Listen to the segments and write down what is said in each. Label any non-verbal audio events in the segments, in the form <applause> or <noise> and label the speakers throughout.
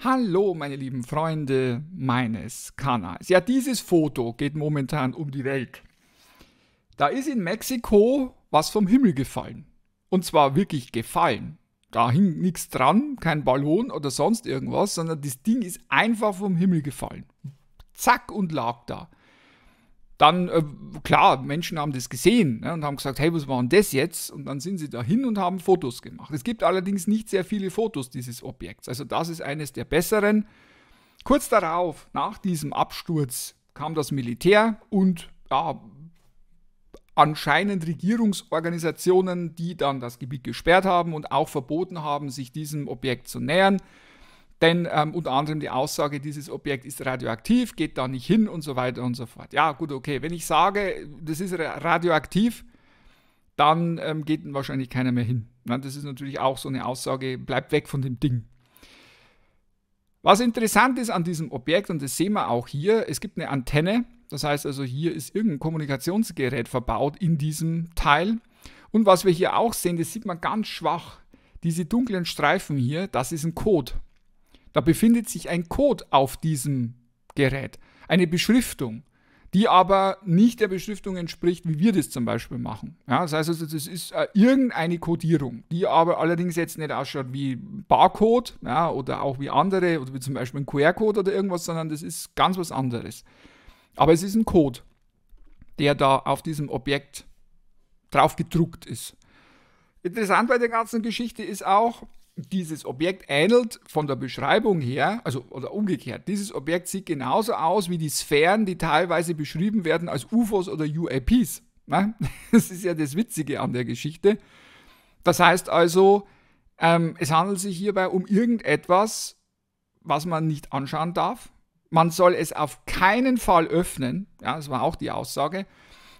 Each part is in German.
Speaker 1: Hallo meine lieben Freunde meines Kanals. Ja, dieses Foto geht momentan um die Welt. Da ist in Mexiko was vom Himmel gefallen. Und zwar wirklich gefallen. Da hing nichts dran, kein Ballon oder sonst irgendwas, sondern das Ding ist einfach vom Himmel gefallen. Zack und lag da dann, äh, klar, Menschen haben das gesehen ne, und haben gesagt, hey, was war denn das jetzt? Und dann sind sie dahin und haben Fotos gemacht. Es gibt allerdings nicht sehr viele Fotos dieses Objekts. Also das ist eines der besseren. Kurz darauf, nach diesem Absturz, kam das Militär und ja, anscheinend Regierungsorganisationen, die dann das Gebiet gesperrt haben und auch verboten haben, sich diesem Objekt zu nähern denn ähm, unter anderem die Aussage, dieses Objekt ist radioaktiv, geht da nicht hin und so weiter und so fort. Ja, gut, okay. Wenn ich sage, das ist radioaktiv, dann ähm, geht wahrscheinlich keiner mehr hin. das ist natürlich auch so eine Aussage, bleibt weg von dem Ding. Was interessant ist an diesem Objekt, und das sehen wir auch hier, es gibt eine Antenne, das heißt also hier ist irgendein Kommunikationsgerät verbaut in diesem Teil. Und was wir hier auch sehen, das sieht man ganz schwach, diese dunklen Streifen hier, das ist ein Code. Da befindet sich ein Code auf diesem Gerät, eine Beschriftung, die aber nicht der Beschriftung entspricht, wie wir das zum Beispiel machen. Ja, das heißt also, das ist äh, irgendeine Codierung, die aber allerdings jetzt nicht ausschaut wie Barcode ja, oder auch wie andere oder wie zum Beispiel ein QR-Code oder irgendwas, sondern das ist ganz was anderes. Aber es ist ein Code, der da auf diesem Objekt drauf gedruckt ist. Interessant bei der ganzen Geschichte ist auch, dieses Objekt ähnelt von der Beschreibung her, also oder umgekehrt, dieses Objekt sieht genauso aus wie die Sphären, die teilweise beschrieben werden als UFOs oder UAPs. Ne? <laughs> Das ist ja das Witzige an der Geschichte. Das heißt also, ähm, es handelt sich hierbei um irgendetwas, was man nicht anschauen darf. Man soll es auf keinen Fall öffnen, ja, das war auch die Aussage.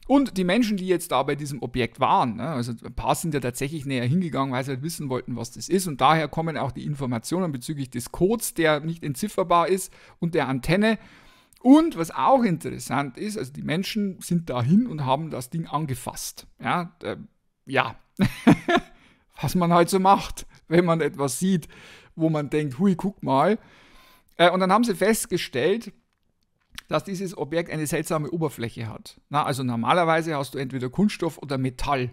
Speaker 1: Und die Menschen, die jetzt da bei diesem Objekt waren, ne, also ein paar sind ja tatsächlich näher hingegangen, weil sie halt wissen wollten, was das ist. Und daher kommen auch die Informationen bezüglich des Codes, der nicht entzifferbar ist, und der Antenne. Und was auch interessant ist, also die Menschen sind dahin und haben das Ding angefasst. Ja, äh, ja. <laughs> was man halt so macht, wenn man etwas sieht, wo man denkt, hui, guck mal. Äh, und dann haben sie festgestellt, dass dieses Objekt eine seltsame Oberfläche hat. Na, also normalerweise hast du entweder Kunststoff oder Metall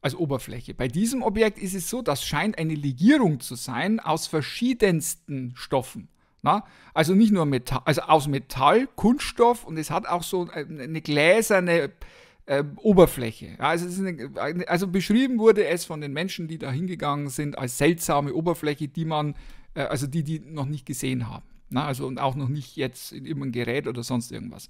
Speaker 1: als Oberfläche. Bei diesem Objekt ist es so, das scheint eine Legierung zu sein aus verschiedensten Stoffen. Na, also nicht nur Metall, also aus Metall, Kunststoff und es hat auch so äh, ne, eine gläserne äh, Oberfläche. Ja, also, eine, also, beschrieben wurde es von den Menschen, die da hingegangen sind, als seltsame Oberfläche, die man, äh, also die, die noch nicht gesehen haben. Na, also und auch noch nicht jetzt in irgendeinem Gerät oder sonst irgendwas.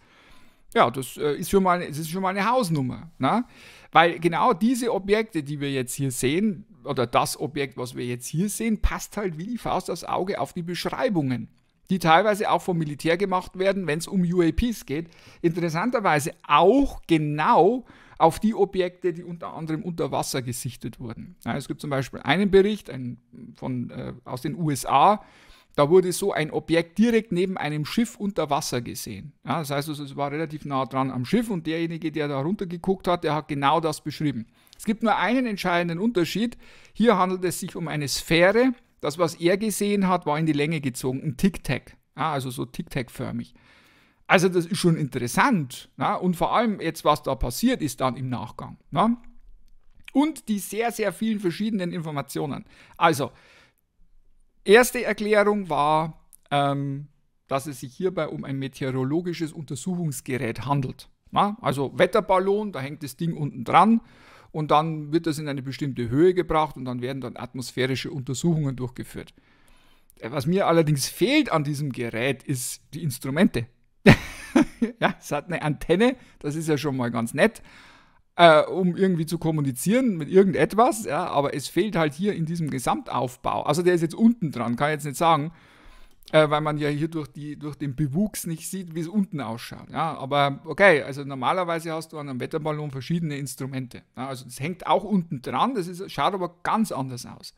Speaker 1: Ja, das äh, ist, schon mal, das ist schon mal eine Hausnummer. Na? Weil genau diese Objekte, die wir jetzt hier sehen, oder das Objekt, was wir jetzt hier sehen, passt halt wie die Faust aufs Auge auf die Beschreibungen, die teilweise auch vom Militär gemacht werden, wenn es um UAPs geht. Interessanterweise auch genau auf die Objekte, die unter anderem unter Wasser gesichtet wurden. Ja, es gibt zum Beispiel einen Bericht ein, von, äh, aus den USA, da wurde so ein Objekt direkt neben einem Schiff unter Wasser gesehen. Ja, das heißt, also, es war relativ nah dran am Schiff und derjenige, der da runtergeguckt hat, der hat genau das beschrieben. Es gibt nur einen entscheidenden Unterschied. Hier handelt es sich um eine Sphäre. Das, was er gesehen hat, war in die Länge gezogen, ein Tic-Tac. Ja, also so Tic-Tac-förmig. Also das ist schon interessant. Ja, und vor allem jetzt, was da passiert ist dann im Nachgang. Ja? Und die sehr, sehr vielen verschiedenen Informationen. Also, Erste Erklärung war, ähm, dass es sich hierbei um ein meteorologisches Untersuchungsgerät handelt. Na? Also Wetterballon, da hängt das Ding unten dran und dann wird das in eine bestimmte Höhe gebracht und dann werden dann atmosphärische Untersuchungen durchgeführt. Äh, was mir allerdings fehlt an diesem Gerät, ist die Instrumente. <laughs> ja, es hat eine Antenne, das ist ja schon mal ganz nett, äh, um irgendwie zu kommunizieren mit irgendetwas, ja, aber es fehlt halt hier in diesem Gesamtaufbau. Also der ist jetzt unten dran, kann ich jetzt nicht sagen, äh, weil man ja hier durch, die, durch den Bewuchs nicht sieht, wie es unten ausschaut. Ja, aber okay, also normalerweise hast du an einem Wetterballon verschiedene Instrumente. Ja, also das hängt auch unten dran, das ist, schaut aber ganz anders aus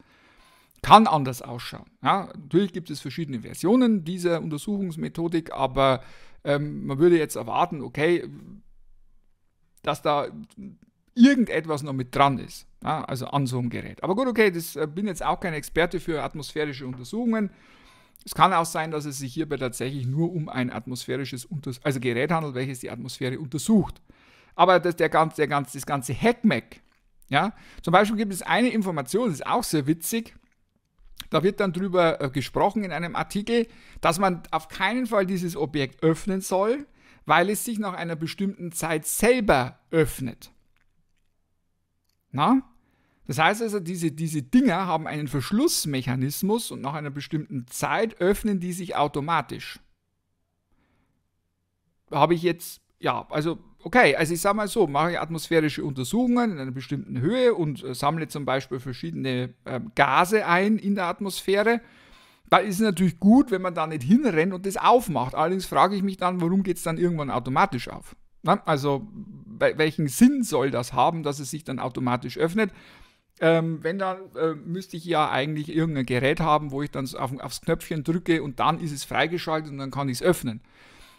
Speaker 1: kann anders ausschauen. Ja, natürlich gibt es verschiedene Versionen dieser Untersuchungsmethodik, aber ähm, man würde jetzt erwarten, okay, dass da irgendetwas noch mit dran ist. Ja, also an so einem Gerät. Aber gut, okay, das äh, bin jetzt auch kein Experte für atmosphärische Untersuchungen. Es kann auch sein, dass es sich hierbei tatsächlich nur um ein atmosphärisches Unters also Gerät handelt, welches die Atmosphäre untersucht. Aber das, der ganz, der ganz, das ganze Hackmack, ja, zum Beispiel gibt es eine Information, das ist auch sehr witzig. Da wird dann drüber äh, gesprochen in einem Artikel, dass man auf keinen Fall dieses Objekt öffnen soll, weil es sich nach einer bestimmten Zeit selber öffnet. Na? Das heißt also, diese, diese Dinger haben einen Verschlussmechanismus und nach einer bestimmten Zeit öffnen die sich automatisch. Habe ich jetzt, ja, also okay, also ich sage mal so, mache ich atmosphärische Untersuchungen in einer bestimmten Höhe und äh, sammle zum Beispiel verschiedene äh, Gase ein in der Atmosphäre da ist es natürlich gut, wenn man da nicht hinrennt und das aufmacht. Allerdings frage ich mich dann, warum geht es dann irgendwann automatisch auf? Na, also welchen Sinn soll das haben, dass es sich dann automatisch öffnet? Ähm, wenn dann, äh, müsste ich ja eigentlich irgendein Gerät haben, wo ich dann auf, aufs Knöpfchen drücke und dann ist es freigeschaltet und dann kann ich es öffnen.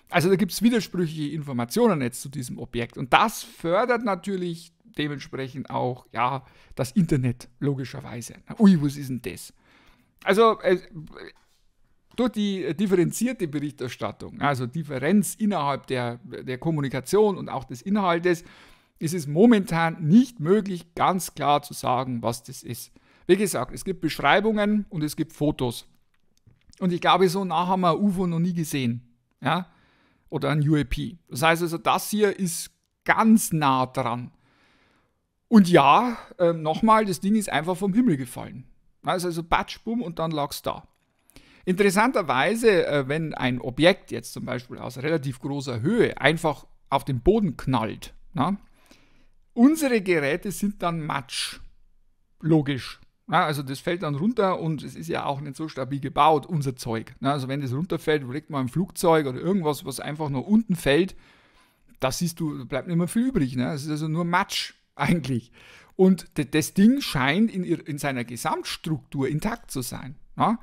Speaker 1: Also da gibt es widersprüchliche Informationen jetzt zu diesem Objekt. Und das fördert natürlich dementsprechend auch ja, das Internet, logischerweise. Ui, was ist denn das? also äh, durch die differenzierte Berichterstattung, also Differenz innerhalb der, der Kommunikation und auch des Inhaltes, ist es momentan nicht möglich, ganz klar zu sagen, was das ist. Wie gesagt, es gibt Beschreibungen und es gibt Fotos. Und ich glaube, so nah haben wir ein UFO noch nie gesehen. Ja? Oder ein UAP. Das heißt also, das hier ist ganz nah dran. Und ja, äh, nochmal, das Ding ist einfach vom Himmel gefallen. Also, also batsch, bumm und dann lag es da. Interessanterweise, äh, wenn ein Objekt jetzt zum Beispiel aus relativ großer Höhe einfach auf den Boden knallt, na, unsere Geräte sind dann matsch. Logisch. Na, also das fällt dann runter und es ist ja auch nicht so stabil gebaut, unser Zeug. Na, also wenn das runterfällt, legt man ein Flugzeug oder irgendwas, was einfach nur unten fällt, da siehst du, bleibt nicht mehr viel übrig. Ne? Es ist also nur Matsch <laughs> eigentlich. Und das Ding scheint in, in seiner Gesamtstruktur intakt zu sein. Ja?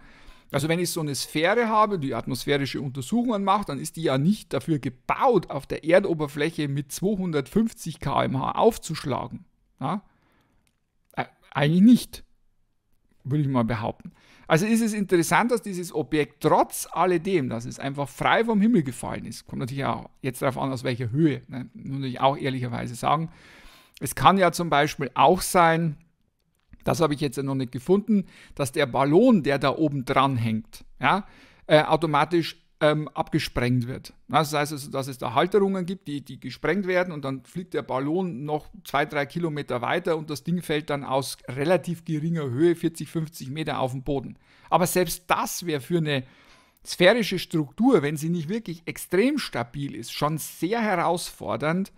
Speaker 1: Also wenn ich so eine Sphäre habe, die atmosphärische Untersuchungen macht, dann ist die ja nicht dafür gebaut, auf der Erdoberfläche mit 250 km/h aufzuschlagen. Ja? Eigentlich nicht, würde ich mal behaupten. Also ist es interessant, dass dieses Objekt trotz alledem, dass es einfach frei vom Himmel gefallen ist, kommt natürlich auch jetzt darauf an, aus welcher Höhe, ne? muss ich auch ehrlicherweise sagen, es kann ja zum Beispiel auch sein, das habe ich jetzt ja noch nicht gefunden, dass der Ballon, der da oben dran hängt, ja, äh, automatisch ähm, abgesprengt wird. Das heißt also, dass es da Halterungen gibt, die, die gesprengt werden und dann fliegt der Ballon noch zwei, drei Kilometer weiter und das Ding fällt dann aus relativ geringer Höhe, 40, 50 Meter auf den Boden. Aber selbst das wäre für eine sphärische Struktur, wenn sie nicht wirklich extrem stabil ist, schon sehr herausfordernd,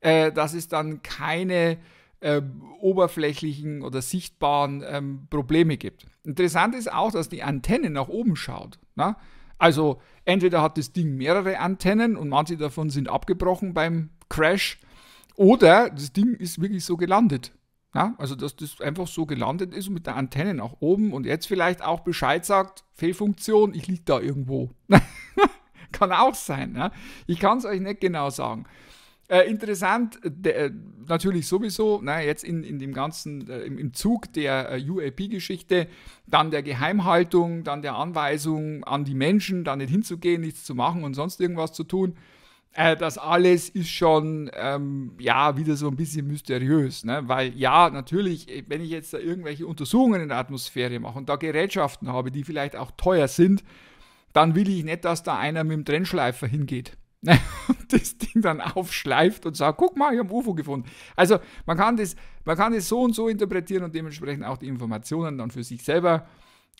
Speaker 1: äh, dass es dann keine äh, oberflächlichen oder sichtbaren ähm, Probleme gibt. Interessant ist auch, dass die Antenne nach oben schaut. Na? Ne? Also entweder hat das Ding mehrere Antennen und manche davon sind abgebrochen beim Crash oder das Ding ist wirklich so gelandet. Na? Ne? Also dass das einfach so gelandet ist mit der Antenne nach oben und jetzt vielleicht auch Bescheid sagt, Fehlfunktion, ich liege da irgendwo. <laughs> kann auch sein. Ne? Ich kann es euch nicht genau sagen. Äh, interessant, de, äh, natürlich sowieso, na, jetzt in, in dem ganzen, äh, im, im, Zug der äh, UAP-Geschichte, dann der Geheimhaltung, dann der Anweisung an die Menschen, da nicht hinzugehen, nichts zu machen und sonst irgendwas zu tun. Äh, das alles ist schon, ähm, ja, wieder so ein bisschen mysteriös, ne? weil ja, natürlich, äh, wenn ich jetzt da irgendwelche Untersuchungen in der Atmosphäre mache und da Gerätschaften habe, die vielleicht auch teuer sind, dann will ich nicht, dass da einer mit dem Trennschleifer hingeht <laughs> das Ding dann aufschleift und sagt, guck mal, ich habe UFO gefunden. Also man kann, das, man kann das so und so interpretieren und dementsprechend auch die Informationen dann für sich selber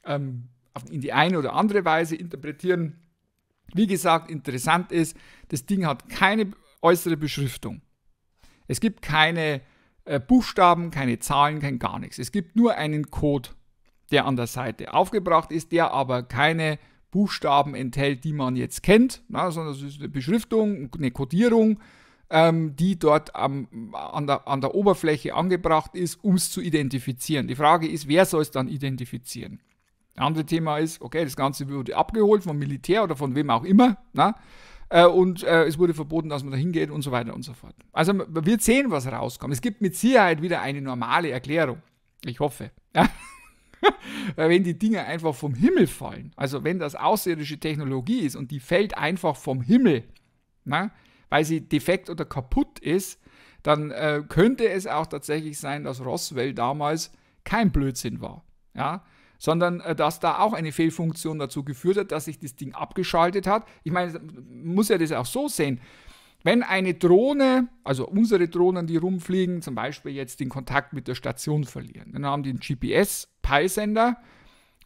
Speaker 1: ähm, in die eine oder andere Weise interpretieren. Wie gesagt, interessant ist, das Ding hat keine äußere Beschriftung. Es gibt keine äh, Buchstaben, keine Zahlen, kein gar nichts. Es gibt nur einen Code, der an der Seite aufgebracht ist, der aber keine Buchstaben enthält, die man jetzt kennt, na, sondern es ist eine Beschriftung, eine Codierung, ähm, die dort am, an, der, an der Oberfläche angebracht ist, um es zu identifizieren. Die Frage ist, wer soll es dann identifizieren? Ein anderes Thema ist, okay, das Ganze wurde abgeholt vom Militär oder von wem auch immer. Na? Äh, und äh, es wurde verboten, dass man da hingeht und so weiter und so fort. Also wir sehen, was rauskommt. Es gibt mit Sicherheit wieder eine normale Erklärung. Ich hoffe. Ja? <laughs> wenn die Dinge einfach vom Himmel fallen, also wenn das außerirdische Technologie ist und die fällt einfach vom Himmel, na, ne, weil sie defekt oder kaputt ist, dann äh, könnte es auch tatsächlich sein, dass Roswell damals kein Blödsinn war. Ja? sondern äh, dass da auch eine Fehlfunktion dazu geführt hat, dass sich das Ding abgeschaltet hat. Ich meine, man muss ja das auch so sehen. Wenn eine Drohne, also unsere Drohnen, die rumfliegen, zum Beispiel jetzt den Kontakt mit der Station verlieren, dann haben die einen GPS-Peilsender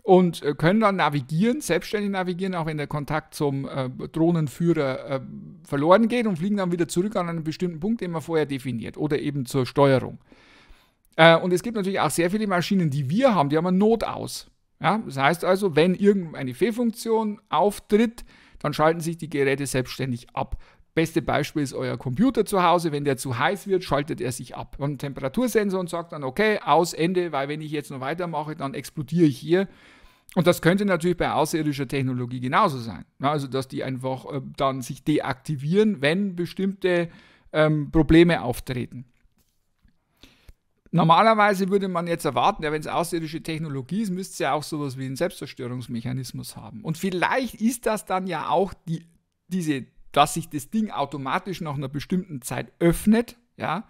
Speaker 1: und äh, können dann navigieren, selbstständig navigieren, auch wenn der Kontakt zum äh, Drohnenführer äh, verloren geht und fliegen dann wieder zurück an einen bestimmten Punkt, den man vorher definiert oder eben zur Steuerung. Äh, und es gibt natürlich auch sehr viele Maschinen, die wir haben, die haben einen Notaus. Ja? Das heißt also, wenn irgendeine Fehlfunktion auftritt, dann schalten sich die Geräte selbstständig ab. Beste Beispiel ist euer Computer zu Hause. Wenn der zu heiß wird, schaltet er sich ab. Und ein Temperatursensor und sagt dann, okay, aus, Ende, weil wenn ich jetzt noch weitermache, dann explodiere ich hier. Und das könnte natürlich bei außerirdischer Technologie genauso sein. Also, dass die einfach äh, dann sich deaktivieren, wenn bestimmte ähm, Probleme auftreten. Normalerweise würde man jetzt erwarten, ja, wenn es außerirdische Technologie ist, müsste es ja auch sowas wie einen Selbstzerstörungsmechanismus haben. Und vielleicht ist das dann ja auch die, diese dass sich das Ding automatisch nach einer bestimmten Zeit öffnet, ja,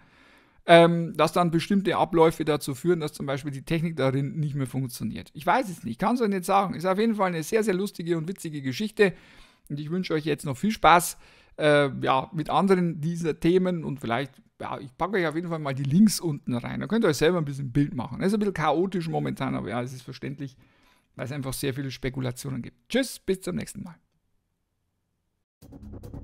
Speaker 1: ähm, dass dann bestimmte Abläufe dazu führen, dass zum Beispiel die Technik darin nicht mehr funktioniert. Ich weiß es nicht, kann es euch nicht sagen. Ist auf jeden Fall eine sehr, sehr lustige und witzige Geschichte. Und ich wünsche euch jetzt noch viel Spaß äh, ja, mit anderen dieser Themen und vielleicht, ja, ich packe euch auf jeden Fall mal die Links unten rein. Da könnt ihr euch selber ein bisschen ein Bild machen. Das ist ein bisschen chaotisch momentan, aber ja, es ist verständlich, weil es einfach sehr viele Spekulationen gibt. Tschüss, bis zum nächsten Mal. Thank you.